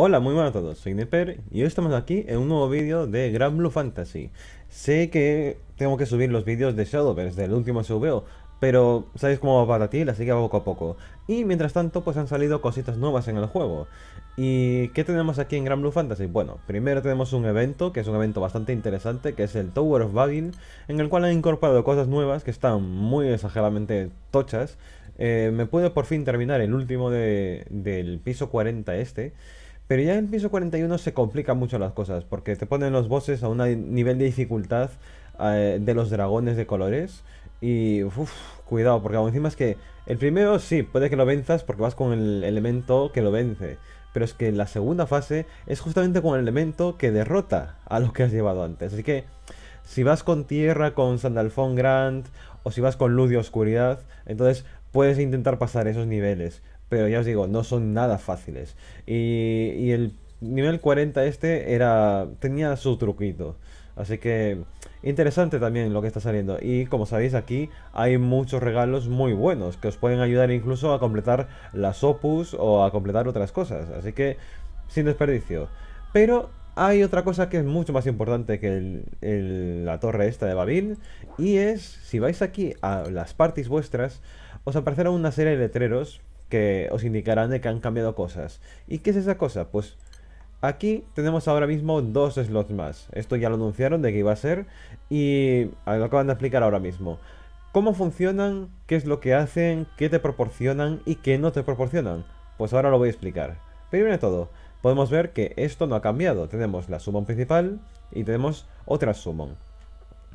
Hola, muy buenas a todos, soy Nipper y hoy estamos aquí en un nuevo vídeo de Grand Blue Fantasy. Sé que tengo que subir los vídeos de Shadowverse del último SVO, pero sabéis cómo va para ti, así que va poco a poco. Y mientras tanto, pues han salido cositas nuevas en el juego. ¿Y qué tenemos aquí en Grand Blue Fantasy? Bueno, primero tenemos un evento, que es un evento bastante interesante, que es el Tower of Babel, en el cual han incorporado cosas nuevas que están muy exageradamente tochas. Eh, me puedo por fin terminar el último del piso 40 este. Pero ya en el piso 41 se complican mucho las cosas, porque te ponen los bosses a un nivel de dificultad eh, de los dragones de colores. Y cuidado, porque encima es que el primero sí, puede que lo venzas porque vas con el elemento que lo vence. Pero es que la segunda fase es justamente con el elemento que derrota a lo que has llevado antes. Así que si vas con tierra, con Sandalfón grand, o si vas con luz y oscuridad, entonces puedes intentar pasar esos niveles pero ya os digo, no son nada fáciles. Y, y el nivel 40 este era tenía su truquito. Así que interesante también lo que está saliendo. Y como sabéis aquí hay muchos regalos muy buenos que os pueden ayudar incluso a completar las opus o a completar otras cosas. Así que sin desperdicio. Pero hay otra cosa que es mucho más importante que la torre esta de Babil. Y es, si vais aquí a las partes vuestras, os aparecerá una serie de letreros que os indicarán de que han cambiado cosas. ¿Y qué es esa cosa? Pues aquí tenemos ahora mismo dos slots más. Esto ya lo anunciaron de que iba a ser y lo acaban de explicar ahora mismo. ¿Cómo funcionan? ¿Qué es lo que hacen? ¿Qué te proporcionan? ¿Y qué no te proporcionan? Pues ahora lo voy a explicar. Primero de todo, podemos ver que esto no ha cambiado. Tenemos la summon principal y tenemos otra summon.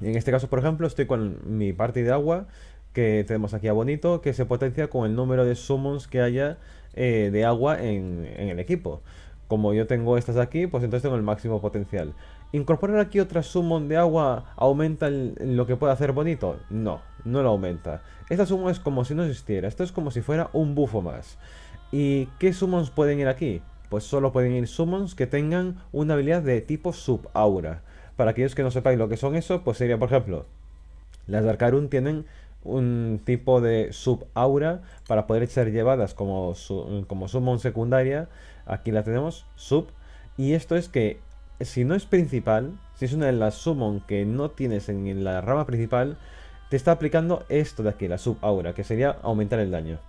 En este caso, por ejemplo, estoy con mi parte de agua que tenemos aquí a Bonito, que se potencia con el número de summons que haya eh, de agua en, el equipo. Como yo tengo estas aquí, pues entonces tengo el máximo potencial. ¿Incorporar aquí otra summon de agua aumenta lo que puede hacer Bonito? No, no lo aumenta. Esta summon es como si no existiera, esto es como si fuera un bufo más. ¿Y qué summons pueden ir aquí? Pues solo pueden ir summons que tengan una habilidad de tipo Sub-Aura Para aquellos que no sepáis lo que son eso, pues sería por ejemplo, las Darkarun tienen un tipo de Sub-Aura para poder ser llevadas como, como summon secundaria. Aquí la tenemos, sub. Y esto es que si no es principal, si es una de las summon que no tienes en la rama principal, te está aplicando esto de aquí, la Sub-Aura, que sería aumentar el daño.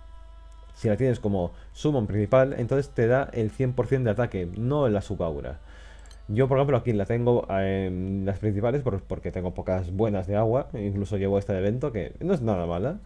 Si la tienes como summon principal, entonces te da el 100% de ataque, no la Sub-Aura. Yo, por ejemplo, aquí la tengo en em, las principales porque tengo pocas buenas de agua. Incluso llevo esta de evento, que no es nada mala.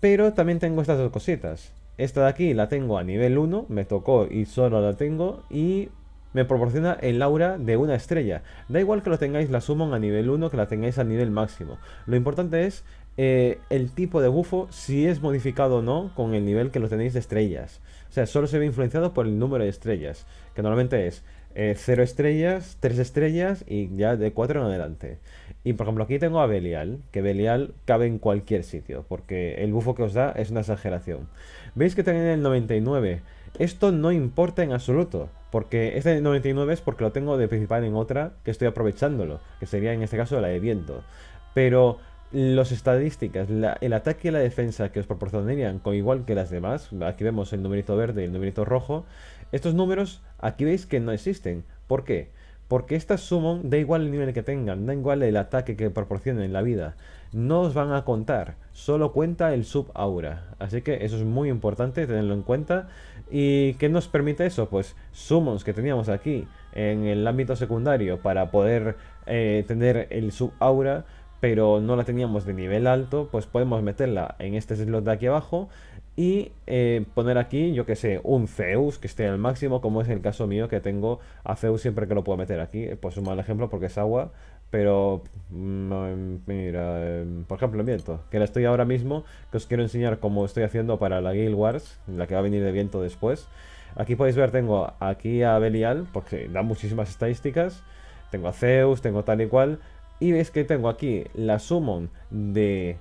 Pero también tengo estas dos cositas. Esta de aquí la tengo a nivel 1, me tocó y solo la tengo. Y me proporciona el aura de una estrella. Da igual que lo tengáis la summon a nivel 1, que la tengáis a nivel máximo. Lo importante es eh, el tipo de bufo, si es modificado o no con el nivel que lo tenéis de estrellas. O sea, solo se ve influenciado por el número de estrellas, que normalmente es 0 eh, estrellas, 3 estrellas y ya de 4 en adelante. Y por ejemplo aquí tengo a Belial, que Belial cabe en cualquier sitio, porque el bufo que os da es una exageración. Veis que tengo en el 99, esto no importa en absoluto, porque este 99 es porque lo tengo de principal en otra que estoy aprovechándolo, que sería en este caso la de viento. Pero las estadísticas, el ataque y la defensa que os proporcionarían, con igual que las demás, aquí vemos el numerito verde y el numerito rojo, estos números aquí veis que no existen. ¿Por qué? Porque estas suman, da igual el nivel que tengan, da igual el ataque que proporcionen la vida, no os van a contar, solo cuenta el Sub Aura Así que eso es muy importante tenerlo en cuenta. ¿Y qué nos permite eso? Pues summons que teníamos aquí en el ámbito secundario para poder eh, tener el Sub Aura pero no la teníamos de nivel alto, pues podemos meterla en este slot de aquí abajo y eh, poner aquí, yo que sé, un Zeus que esté al máximo, como es el caso mío que tengo a Zeus siempre que lo puedo meter aquí. Eh, pues un mal ejemplo porque es agua, pero mm, em, mira, em, por ejemplo, viento, que la estoy ahora mismo, que os quiero enseñar cómo estoy haciendo para la Guild Wars, la que va a venir de viento después. Aquí podéis ver, tengo aquí a Belial, porque da muchísimas estadísticas. Tengo a Zeus, tengo tal y cual, y ves que tengo aquí la summon de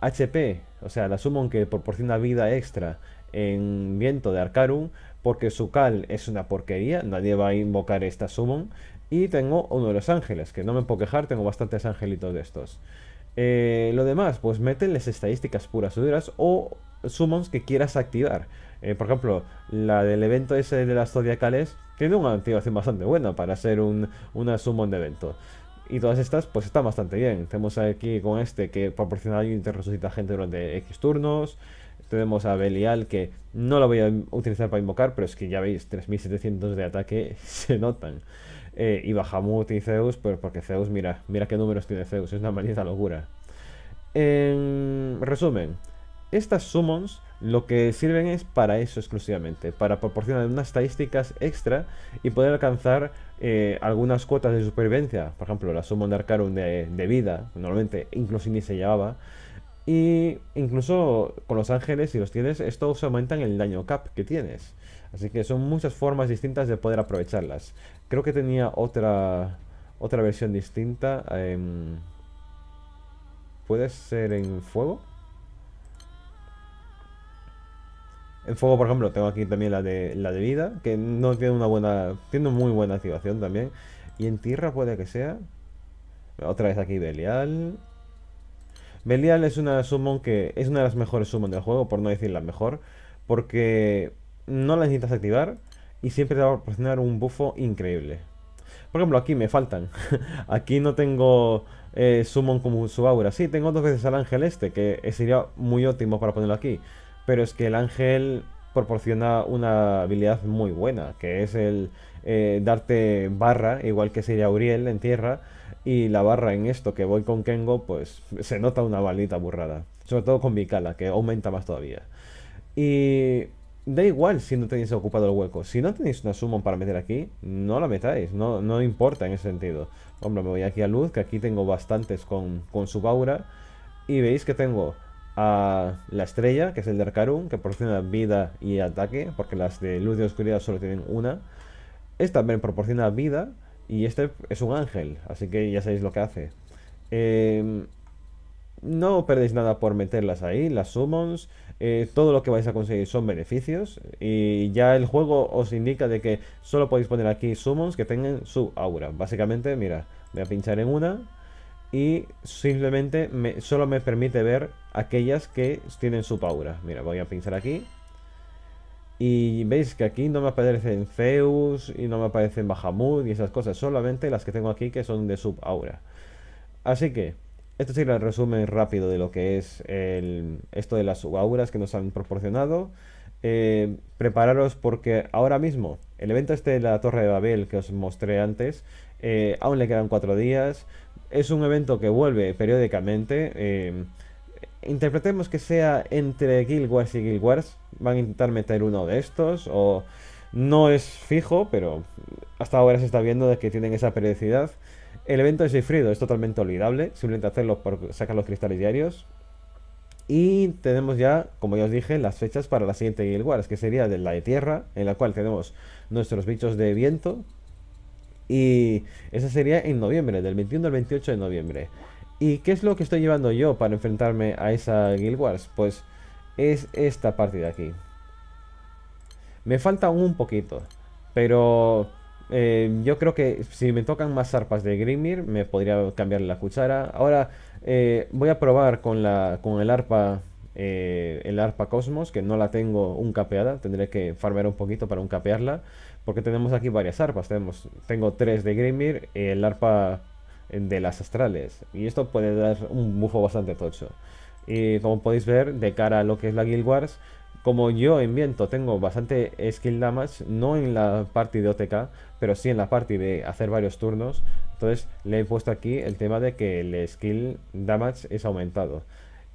HP, o sea, la summon que proporciona vida extra en viento de Arcarum, porque su cal es una porquería, nadie va a invocar esta summon. Y tengo uno de los ángeles, que no me puedo quejar, tengo bastantes angelitos de estos. Eh, lo demás, pues mételes estadísticas puras o duras o summons que quieras activar. Eh, por ejemplo, la del evento ese de las zodiacales tiene una activación bastante buena para ser un, una summon de evento y todas estas pues están bastante bien. Tenemos aquí con este que proporciona y resucita gente durante X turnos. Tenemos a Belial que no lo voy a utilizar para invocar, pero es que ya veis, 3700 de ataque se notan. Eh, y Bahamut y Zeus, pero porque Zeus, mira, mira qué números tiene Zeus, es una maldita locura. En resumen, estas summons lo que sirven es para eso exclusivamente, para proporcionar unas estadísticas extra y poder alcanzar eh, algunas cuotas de supervivencia, por ejemplo la summon de Arcarum de, vida, normalmente incluso ni se llevaba, y incluso con los ángeles, si los tienes, estos aumentan el daño cap que tienes. Así que son muchas formas distintas de poder aprovecharlas. Creo que tenía otra, otra versión distinta. Em, ¿Puede ser en fuego? En fuego, por ejemplo, tengo aquí también la de, la de vida, que no tiene una buena. Tiene muy buena activación también. Y en tierra puede que sea. Otra vez aquí Belial. Belial es una summon que es una de las mejores summon del juego, por no decir la mejor, porque no la necesitas activar y siempre te va a proporcionar un buffo increíble. Por ejemplo, aquí me faltan. aquí no tengo eh, summon como su aura. Sí, tengo dos veces al ángel este, que sería muy óptimo para ponerlo aquí pero es que el ángel proporciona una habilidad muy buena, que es el eh, darte barra, igual que sería Uriel en tierra, y la barra en esto que voy con Kengo, pues se nota una maldita burrada. Sobre todo con Vicala, que aumenta más todavía. Y da igual si no tenéis ocupado el hueco. Si no tenéis una summon para meter aquí, no la metáis. No, no importa en ese sentido. Hombre, me voy aquí a luz, que aquí tengo bastantes con, su aura. Y veis que tengo a la estrella, que es el de que proporciona vida y ataque, porque las de luz y oscuridad solo tienen una. Esta también proporciona vida y este es un ángel, así que ya sabéis lo que hace. Em, no perdéis nada por meterlas ahí, las summons. Eh, todo lo que vais a conseguir son beneficios. Y ya el juego os indica de que solo podéis poner aquí summons que tengan su aura. Básicamente, mira, voy a pinchar en una y simplemente solo me permite ver aquellas que tienen su paura. Mira, voy a pinchar aquí. Y veis que aquí no me aparecen Zeus y no me aparecen Bahamut y esas cosas, solamente las que tengo aquí que son de subaura. Así que, esto sería el resumen rápido de lo que es el, esto de las subauras que nos han proporcionado. Eh, prepararos porque ahora mismo el evento este de la Torre de Babel que os mostré antes, eh, aún le quedan cuatro días, es un evento que vuelve periódicamente. Em, interpretemos que sea entre Guild Wars y Guild Wars. Van a intentar meter uno de estos. O no es fijo, pero hasta ahora se está viendo de que tienen esa periodicidad. El evento de sufrido, es totalmente olvidable. Simplemente hacerlo por sacar los cristales diarios. Y tenemos ya, como ya os dije, las fechas para la siguiente Guild Wars, que sería de la de tierra, en la cual tenemos nuestros bichos de viento, y esa sería en noviembre, del 21 al 28 de noviembre. ¿Y qué es lo que estoy llevando yo para enfrentarme a esa Guild Wars? Pues es esta parte de aquí. Me falta un poquito, pero eh, yo creo que si me tocan más arpas de Grimir, me podría cambiar la cuchara. Ahora eh, voy a probar con, la, con el arpa eh, el arpa cosmos, que no la tengo un capeada, tendré que farmear un poquito para un capearla, porque tenemos aquí varias arpas, tenemos, tengo tres de Grimir, el arpa eh, de las astrales, y esto puede dar un bufo bastante tocho. Y como podéis ver, de cara a lo que es la Guild Wars, como yo en viento tengo bastante skill damage, no en la parte de OTK, pero sí en la parte de hacer varios turnos, entonces le he puesto aquí el tema de que el skill damage es aumentado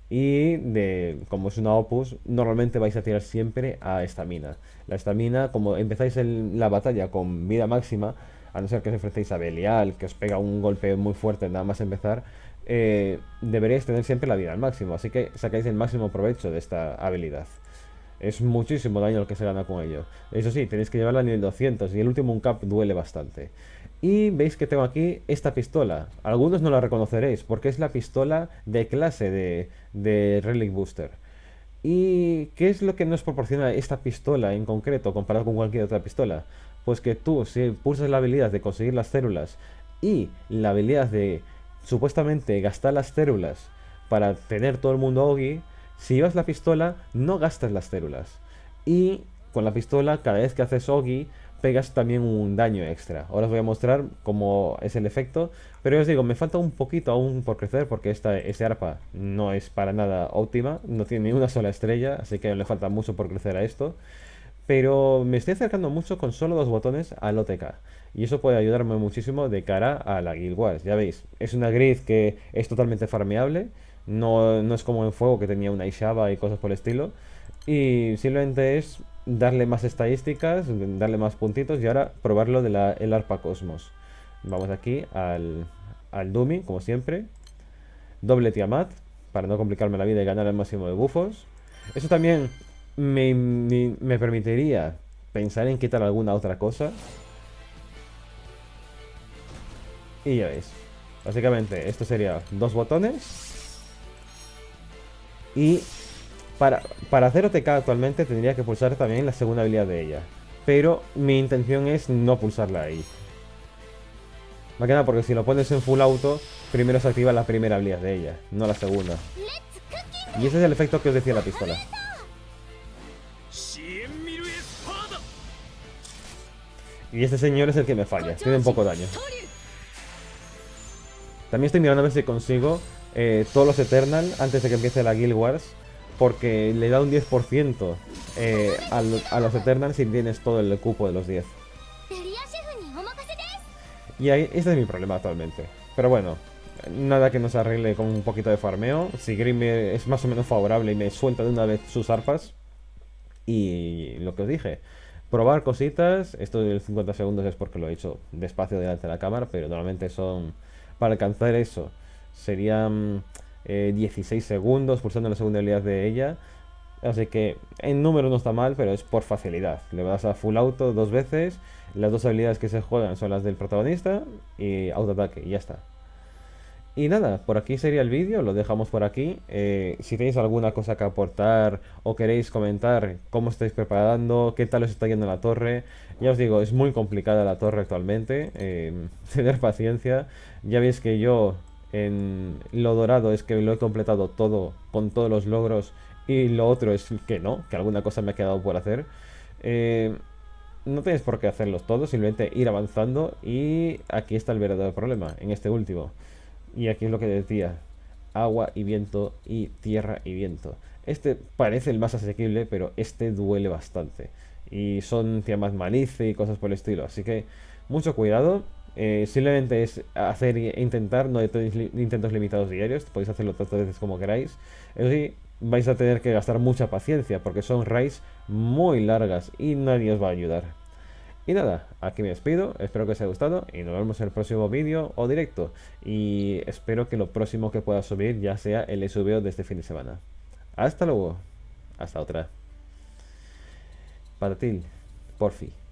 y de, como es una opus, normalmente vais a tirar siempre a estamina. La estamina, como empezáis la batalla con vida máxima, a no ser que os ofrecéis a Belial, que os pega un golpe muy fuerte nada más empezar, eh, deberéis tener siempre la vida al máximo, así que sacáis el máximo provecho de esta habilidad. Es muchísimo daño el que se gana con ello. Eso sí, tenéis que llevarla a nivel 200 y el último un cap duele bastante. Y veis que tengo aquí esta pistola. Algunos no la reconoceréis porque es la pistola de clase de, de Relic Booster. ¿Y qué es lo que nos proporciona esta pistola en concreto comparado con cualquier otra pistola? Pues que tú, si pulsas la habilidad de conseguir las células y la habilidad de supuestamente gastar las células para tener todo el mundo Ogi, si llevas la pistola no gastas las células. Y con la pistola, cada vez que haces Ogi, pegas también un daño extra. Ahora os voy a mostrar cómo es el efecto, pero os digo, me falta un poquito aún por crecer porque esta este arpa no es para nada óptima, no tiene ni una sola estrella, así que le falta mucho por crecer a esto. Pero me estoy acercando mucho con solo dos botones al OTK. Y eso puede ayudarme muchísimo de cara a la Guild Wars. Ya veis, es una grid que es totalmente farmeable. No, no es como en fuego que tenía una Ishaba y cosas por el estilo. Y simplemente es darle más estadísticas, darle más puntitos y ahora probarlo del el arpa cosmos. Vamos aquí al, al como siempre. Doble Tiamat, para no complicarme la vida y ganar el máximo de bufos. Eso también me, me, me permitiría pensar en quitar alguna otra cosa. Y ya veis. Básicamente, esto sería dos botones. Y para, hacer OTK actualmente tendría que pulsar también la segunda habilidad de ella. Pero mi intención es no pulsarla ahí. Más que nada porque si lo pones en full auto, primero se activa la primera habilidad de ella, no la segunda. Y ese es el efecto que os decía la pistola. Y este señor es el que me falla, tiene un poco de daño. También estoy mirando a ver si consigo eh, todos los Eternal antes de que empiece la Guild Wars porque le da un 10% eh, a, los Eternals si tienes todo el cupo de los 10. Y ahí, este es mi problema actualmente. Pero bueno, nada que nos arregle con un poquito de farmeo. Si Grimm es más o menos favorable y me suelta de una vez sus arpas. Y lo que os dije, probar cositas. Esto del 50 segundos es porque lo he hecho despacio delante de la cámara, pero normalmente son para alcanzar eso. Serían 16 eh, segundos pulsando la segunda habilidad de ella. Así que en número no está mal, pero es por facilidad. Le vas a full auto dos veces, las dos habilidades que se juegan son las del protagonista y auto ataque, y ya está. Y nada, por aquí sería el vídeo, lo dejamos por aquí. Eh, si tenéis alguna cosa que aportar o queréis comentar cómo estáis preparando, qué tal os está yendo la torre, ya os digo, es muy complicada la torre actualmente, eh, tener paciencia. Ya veis que yo lo dorado es que lo he completado todo con todos los logros y lo otro es que no, que alguna cosa me ha quedado por hacer. Eh, no tienes por qué hacerlos todos, simplemente ir avanzando y aquí está el verdadero problema, en este último. Y aquí es lo que decía, agua y viento y tierra y viento. Este parece el más asequible, pero este duele bastante. Y son temas manice y cosas por el estilo, así que mucho cuidado eh, simplemente es hacer e intentar, no hay intentos limitados diarios, podéis hacerlo tantas veces como queráis. Eso vais a tener que gastar mucha paciencia porque son raids muy largas y nadie os va a ayudar. Y nada, aquí me despido, espero que os haya gustado y nos vemos en el próximo vídeo o directo. Y espero que lo próximo que pueda subir ya sea el SVO de este fin de semana. Hasta luego, hasta otra. Para ti, porfi.